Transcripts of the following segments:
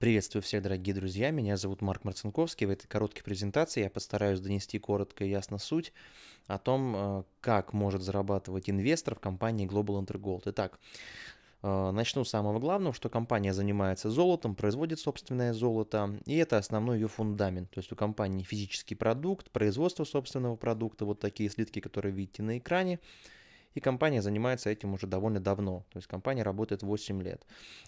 Приветствую всех, дорогие друзья, меня зовут Марк Марцинковский. В этой короткой презентации я постараюсь донести коротко и ясно суть о том, э, как может зарабатывать инвестор в компании Global Intergold. Итак, э, Начну с самого главного, что компания занимается золотом, производит собственное золото, и это основной ее фундамент. То есть у компании физический продукт, производство собственного продукта, вот такие слитки, которые видите на экране, и компания занимается этим уже довольно давно. То есть компания работает 8 лет.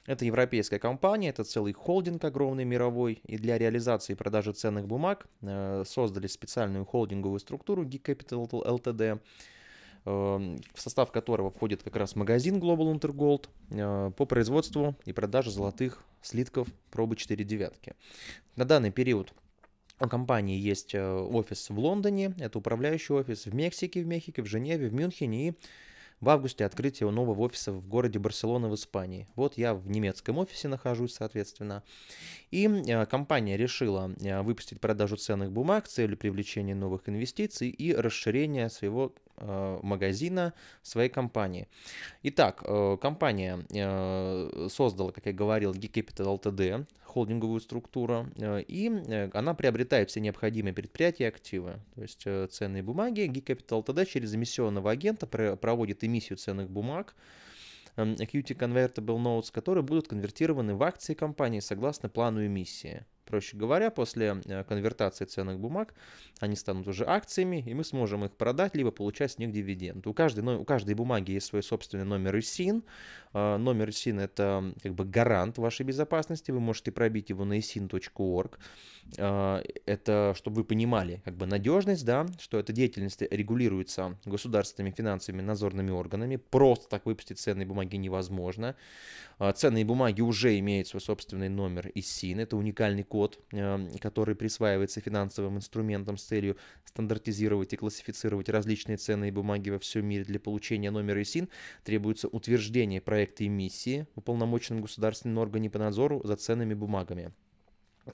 Это европейская компания, это целый холдинг огромный мировой, и для реализации и продажи ценных бумаг э, создали специальную холдинговую структуру Geek Capital Ltd, э, в состав которого входит как раз магазин Global Intergold э, по производству и продаже золотых слитков пробы 4 девятки. На данный период у компании есть э, офис в Лондоне, это управляющий офис в Мексике, в Мехике, в Женеве, в Мюнхене и в августе открытие нового офиса в городе Барселона в Испании. Вот я в немецком офисе нахожусь, соответственно. И э, компания решила э, выпустить продажу ценных бумаг с целью привлечения новых инвестиций и расширения своего магазина своей компании. Итак, компания создала, как я говорил, G Capital Ltd, холдинговую структуру, э, и э, она приобретает все необходимые предприятия и активы, то есть э, ценные бумаги. G-Capital тогда через эмиссионного агента проводит эмиссию ценных бумаг, эм, Equity Convertible Notes, которые будут конвертированы в акции компании согласно плану эмиссии. Проще говоря, после э, конвертации ценных бумаг они станут уже акциями, и мы сможем их продать, либо получать с них дивиденды. У каждой, у каждой бумаги есть свой собственный номер ИСИН. Э, номер ИСИН это как бы гарант вашей безопасности. Вы можете пробить его на isin.org. Э, это, чтобы вы понимали, как бы надежность, да, что эта деятельность регулируется государственными финансовыми надзорными органами. Просто так выпустить ценные бумаги невозможно. Ценные бумаги уже имеют свой собственный номер ИСИН. Это уникальный код код, эм, который присваивается финансовым инструментам с целью стандартизировать и классифицировать различные ценные бумаги во всем мире для получения номера ИСИН, требуется утверждение проекта эмиссии в уполномоченном государственном органе по надзору за ценными бумагами.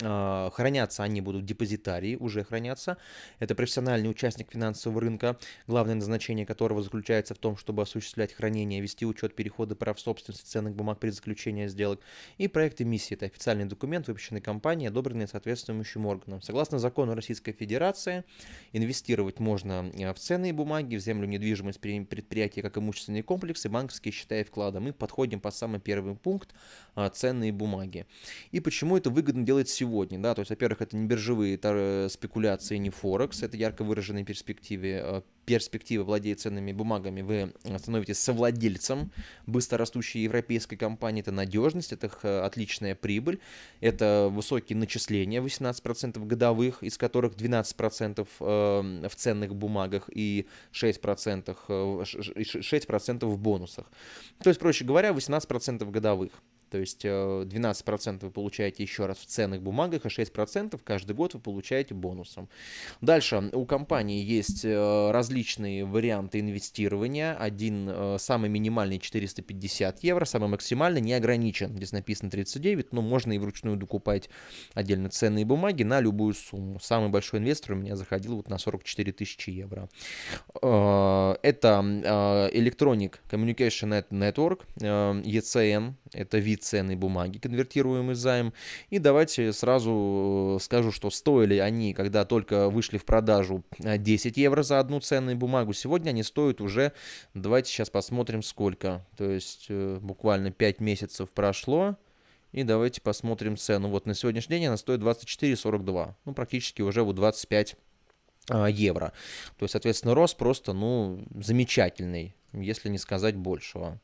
А, хранятся они будут в депозитарии, уже хранятся. Это профессиональный участник финансового рынка, главное назначение которого заключается в том, чтобы осуществлять хранение, вести учет перехода прав собственности ценных бумаг при заключении сделок. И проект эмиссии – это официальный документ, выпущенный компанией, одобренный соответствующим органом. Согласно закону Российской Федерации, инвестировать можно а, в ценные бумаги, в землю, недвижимость, предприятия как имущественные комплексы, банковские счета и вклады. Мы подходим по самый первый пункт а, – ценные бумаги. И почему это выгодно делать сегодня? сегодня, да, то есть, во-первых, это не биржевые э, спекуляции, не Форекс, это ярко выраженные перспективы, а перспективы владея ценными бумагами, вы становитесь совладельцем быстро растущей европейской компании, это надежность, это отличная прибыль, это высокие начисления 18% годовых, из которых 12% э, в ценных бумагах и 6%, 6 э, в бонусах. То есть, проще говоря, 18% годовых. То есть 12% э, вы получаете еще раз в ценных бумагах, а 6% каждый год вы получаете бонусом. Дальше у компании есть э, различные варианты инвестирования. Один э, самый минимальный 450 евро, самый максимальный не ограничен. Здесь написано 39, но можно и вручную докупать отдельно ценные бумаги на любую сумму. Самый большой инвестор у меня заходил вот на 44 тысячи евро. Это Electronic Communication Network, ECN, это вид три ценные бумаги, конвертируемый займ. И давайте сразу э, скажу, что стоили они, когда только вышли в продажу 10 э, евро за одну ценную бумагу. Сегодня они стоят уже, давайте сейчас посмотрим сколько. То есть э, буквально 5 месяцев прошло. И давайте посмотрим цену. Вот на сегодняшний день она стоит 24,42. Ну, практически уже вот 25 а, евро. То есть, соответственно, рост просто, ну, замечательный, если не сказать большего.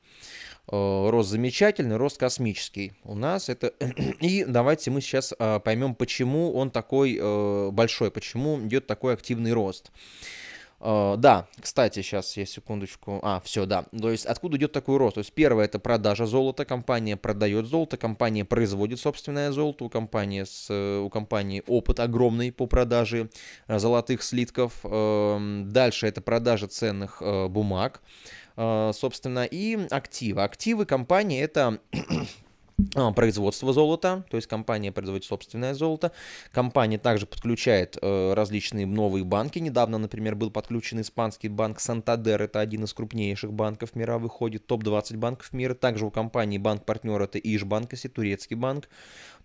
Э, рост замечательный, рост космический. У нас это... И давайте мы сейчас э, поймем, почему он такой э, большой, почему идет такой активный рост. Да, кстати, сейчас я секундочку. А, все, да. То есть откуда идет такой рост? То есть первое это продажа золота, компания продает золото, компания производит собственное золото, у компании, с, у компании опыт огромный по продаже золотых слитков. Эм, дальше это продажа ценных бумаг. А, собственно, и активы. Активы компании это а, производство золота, то есть компания производит собственное золото. Компания также подключает э, различные новые банки. Недавно, например, был подключен испанский банк Сантадер, это один из крупнейших банков мира, выходит топ-20 банков мира. Также у компании банк-партнер это Ишбанк, если турецкий банк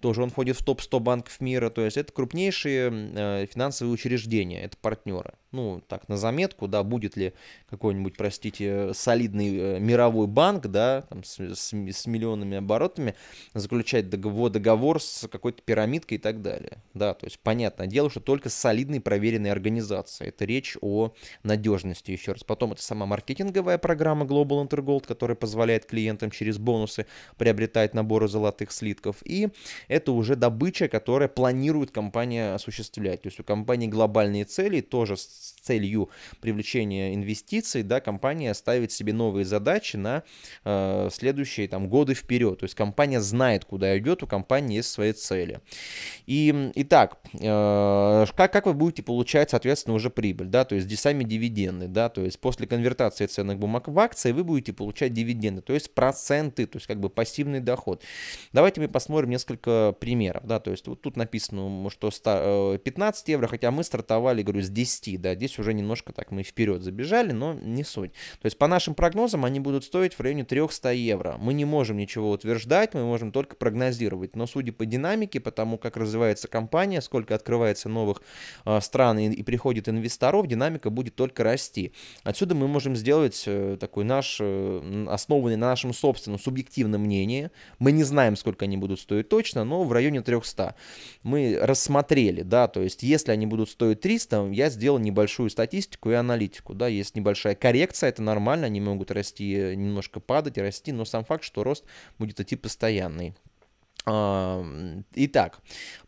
тоже он входит в топ-100 банков мира, то есть это крупнейшие э, финансовые учреждения, это партнеры. Ну, так, на заметку, да, будет ли какой-нибудь, простите, солидный э, мировой банк, да, там, с, с, с миллионными оборотами, заключать договор, договор с какой-то пирамидкой и так далее. Да, то есть понятное дело, что только с солидной проверенной организацией. Это речь о надежности, еще раз. Потом это сама маркетинговая программа Global Intergold, которая позволяет клиентам через бонусы приобретать наборы золотых слитков. И это уже добыча, которая планирует компания осуществлять. То есть у компании глобальные цели, тоже с целью привлечения инвестиций, да, компания ставит себе новые задачи на э, следующие там годы вперед. То есть компания знает, куда идет, у компании есть свои цели. И, итак, э, как, как вы будете получать, соответственно, уже прибыль, да, то есть сами дивиденды, да, то есть после конвертации ценных бумаг в акции вы будете получать дивиденды, то есть проценты, то есть как бы пассивный доход. Давайте мы посмотрим несколько примеров, да, то есть вот тут написано, что 15 э, евро, хотя мы стартовали, говорю, с 10, да, здесь уже немножко так мы вперед забежали, но не суть. То есть по нашим прогнозам они будут стоить в районе 300 евро. Мы не можем ничего утверждать, мы можем только прогнозировать, но судя по динамике, потому как развивается компания, сколько открывается новых э, стран и, приходит инвесторов, динамика будет только расти. Отсюда мы можем сделать э, такой наш, основанный на нашем собственном субъективном мнении, мы не знаем, сколько они будут стоить точно, но в районе 300. Мы рассмотрели, да, то есть если они будут стоить 300, я сделал небольшую статистику и аналитику, да, есть небольшая коррекция, это нормально, они могут расти, немножко падать и расти, но сам факт, что рост будет идти постоянный. Итак,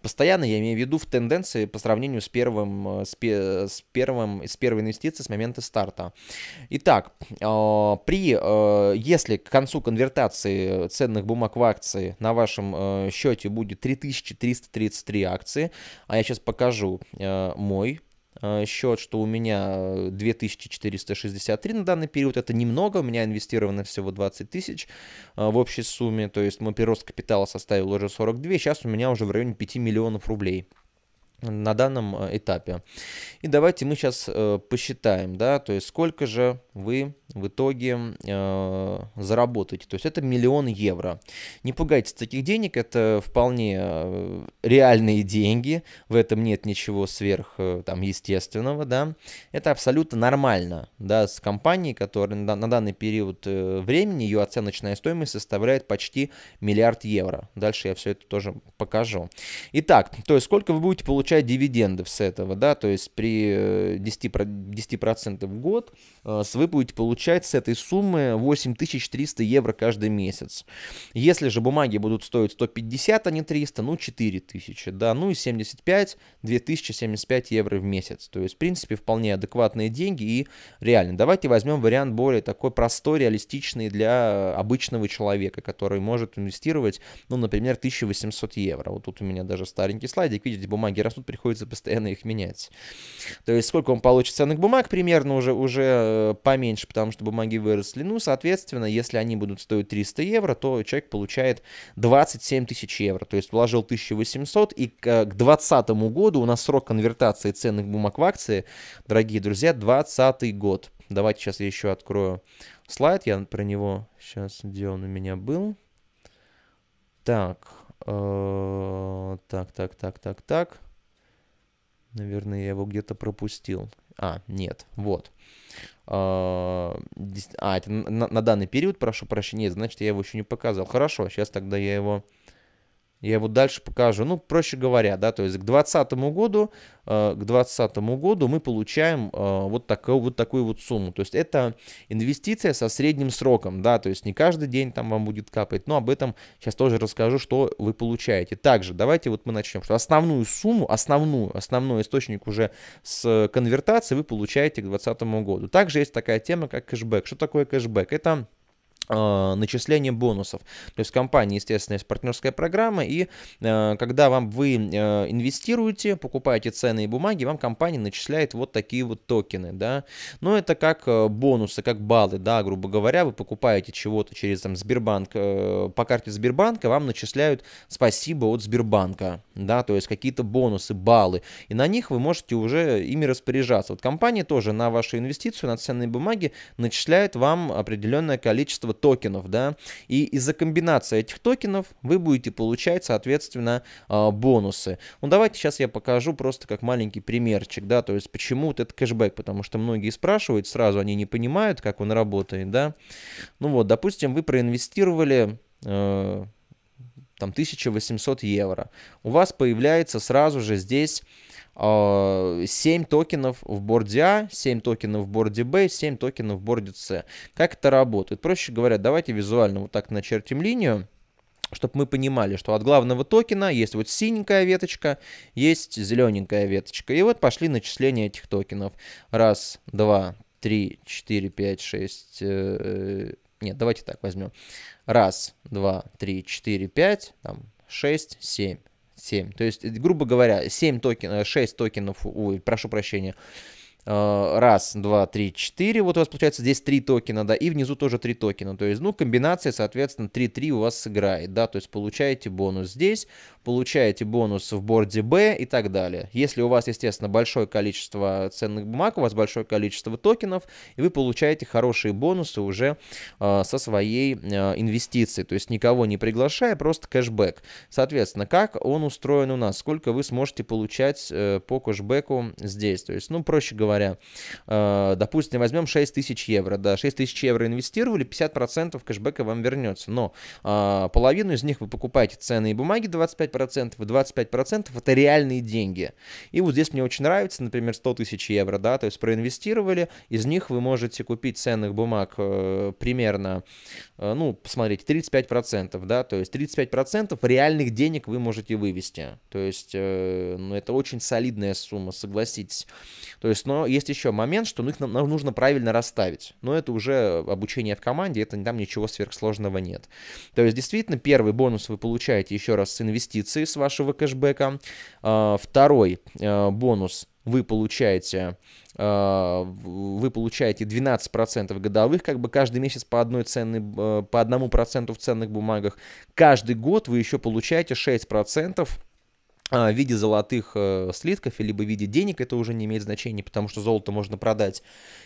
постоянно я имею в виду в тенденции по сравнению с первым, э, с, первым, с первой инвестицией с момента старта. Итак, а, при, э, если к концу конвертации ценных бумаг в акции на вашем э, счете будет 3333 акции, а я сейчас покажу мой Э, счет, что у меня 2463 э, на данный период, это немного, у меня инвестировано всего 20 тысяч э, в общей сумме, то есть мой прирост капитала составил уже 42, сейчас у меня уже в районе 5 миллионов рублей на данном э, этапе. И давайте мы сейчас э, посчитаем, да, то есть сколько же вы в итоге э, заработаете. То есть это миллион евро. Не пугайтесь таких денег, это вполне э, реальные деньги, в этом нет ничего сверх э, там естественного, да. Это абсолютно нормально, да, с компанией, которая на, на данный период времени, ее оценочная стоимость составляет почти миллиард евро. Дальше я все это тоже покажу. Итак, то есть сколько вы будете получать получать дивиденды с этого, да, то есть при 10%, э, 10 в год э, вы будете получать с этой суммы 8300 евро каждый месяц. Если же бумаги будут стоить 150, а не 300, ну 4000, да, ну и 75, 2075 евро в месяц. То есть, в принципе, вполне адекватные деньги и реально. Давайте возьмем вариант более такой простой, реалистичный для обычного человека, который может инвестировать, ну, например, 1800 евро. Вот тут у меня даже старенький слайдик, видите, бумаги растут тут приходится постоянно их менять. То есть сколько он получит ценных бумаг, примерно уже, уже э, поменьше, потому что бумаги выросли. Ну, соответственно, если они будут стоить 300 евро, то человек получает 27 тысяч евро. То есть вложил 1800, и к 2020 э, году у нас срок конвертации ценных бумаг в акции, дорогие друзья, 2020 год. Давайте сейчас я еще открою слайд, я про него сейчас, где он у меня был. Так, э, так, так, так, так, так. Наверное, я его где-то пропустил. А, нет, вот. А, а это на, на данный период, прошу прощения, нет, значит, я его еще не показывал. Хорошо, сейчас тогда я его я его дальше покажу. Ну, проще говоря, да, то есть к 2020 году, э, к 2020 году мы получаем э, вот такую, вот такую вот сумму. То есть это инвестиция со средним сроком, да, то есть не каждый день там вам будет капать, но об этом сейчас тоже расскажу, что вы получаете. Также давайте вот мы начнем, что основную сумму, основную, основной источник уже с конвертации вы получаете к 2020 году. Также есть такая тема, как кэшбэк. Что такое кэшбэк? Это а, начисление бонусов. То есть в компании, естественно, есть партнерская программа, и э, когда вам вы э, инвестируете, покупаете ценные бумаги, вам компания начисляет вот такие вот токены, да. Но ну, это как э, бонусы, как баллы, да, грубо говоря, вы покупаете чего-то через там Сбербанк, э, по карте Сбербанка вам начисляют спасибо от Сбербанка, да, то есть какие-то бонусы, баллы, и на них вы можете уже ими распоряжаться. Вот компания тоже на вашу инвестицию, на ценные бумаги начисляет вам определенное количество токенов, да, и из-за комбинации этих токенов вы будете получать, соответственно, а, бонусы. Ну, давайте сейчас я покажу просто как маленький примерчик, да, то есть почему вот этот кэшбэк, потому что многие спрашивают, сразу они не понимают, как он работает, да. Ну вот, допустим, вы проинвестировали э, там 1800 евро, у вас появляется сразу же здесь 7 э, токенов в борде А, 7 токенов в борде Б, 7 токенов в борде С. Как это работает? Проще говоря, давайте визуально вот так начертим линию чтобы мы понимали, что от главного токена есть вот синенькая веточка, есть зелененькая веточка. И вот пошли начисления этих токенов. Раз, два, три, четыре, пять, шесть... Э, э, нет, давайте так возьмем. Раз, два, три, четыре, пять, там, шесть, семь. 7. То есть, грубо говоря, 7 токен, 6 э, токенов, ой, прошу прощения, Э, раз, два, три, четыре, вот у вас получается здесь три токена, да, и внизу тоже три токена, то есть, ну, комбинация, соответственно, 3-3 у вас сыграет, да, то есть получаете бонус здесь, получаете бонус в борде Б и так далее. Если у вас, естественно, большое количество ценных бумаг, у вас большое количество токенов, и вы получаете хорошие бонусы уже э, со своей э, инвестиции, то есть никого не приглашая, просто кэшбэк. Соответственно, как он устроен у нас, сколько вы сможете получать э, по кэшбэку здесь, то есть, ну, проще говоря, говоря. Э, допустим, возьмем 6 тысяч евро, да, 6 тысяч евро инвестировали, 50% кэшбэка вам вернется, но э, половину из них вы покупаете ценные бумаги 25%, и 25% это реальные деньги. И вот здесь мне очень нравится, например, 100 тысяч евро, да, то есть проинвестировали, из них вы можете купить ценных бумаг э, примерно, ну, посмотрите, 35%, да, то есть 35% реальных денег вы можете вывести. То есть, ну, это очень солидная сумма, согласитесь. То есть, но есть еще момент, что ну их нам нужно правильно расставить. Но это уже обучение в команде, это там ничего сверхсложного нет. То есть, действительно, первый бонус вы получаете еще раз с инвестиций с вашего кэшбэка. А, второй э, бонус вы получаете, э, вы получаете 12% годовых, как бы каждый месяц по, одной ценной, э, по одному проценту в ценных бумагах. Каждый год вы еще получаете 6% а, в виде золотых э, слитков, либо в виде денег, это уже не имеет значения, потому что золото можно продать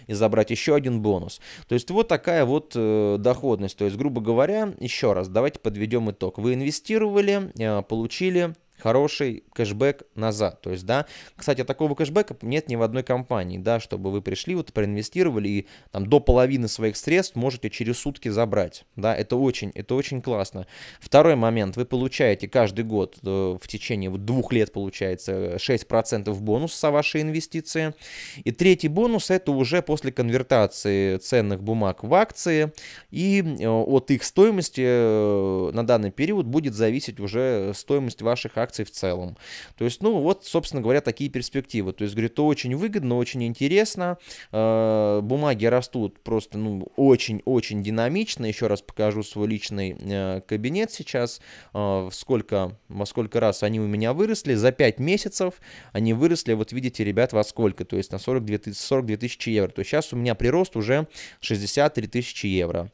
и забрать еще один бонус. То есть вот такая вот э, доходность. То есть, грубо говоря, еще раз, давайте подведем итог. Вы инвестировали, э, получили хороший кэшбэк назад. То есть, да, кстати, а такого кэшбэка нет ни в одной компании, да, чтобы вы пришли, вот проинвестировали и там до половины своих средств можете через сутки забрать, да, это очень, это очень классно. Второй момент, вы получаете каждый год э, в течение двух лет, получается, 6% бонус со вашей инвестиции. И третий бонус это уже после конвертации ценных бумаг в акции, и э, от их стоимости э, на данный период будет зависеть уже стоимость ваших акций акций в целом. То есть, ну, вот, собственно говоря, такие перспективы. То есть, говорит, это очень выгодно, очень интересно. Э, бумаги растут просто, ну, очень-очень динамично. Еще раз покажу свой личный э, кабинет сейчас. Э, сколько, во сколько раз они у меня выросли. За 5 месяцев они выросли, вот видите, ребят, во сколько. То есть, на 42 тысячи, 42 тысячи евро. То есть, сейчас у меня прирост уже 63 тысячи евро.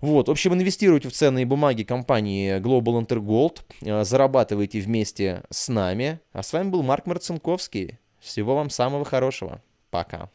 Вот, в общем, инвестируйте в ценные бумаги компании Global Intergold, э, зарабатывайте вместе с нами. А с вами был Марк Марцинковский. Всего вам самого хорошего. Пока.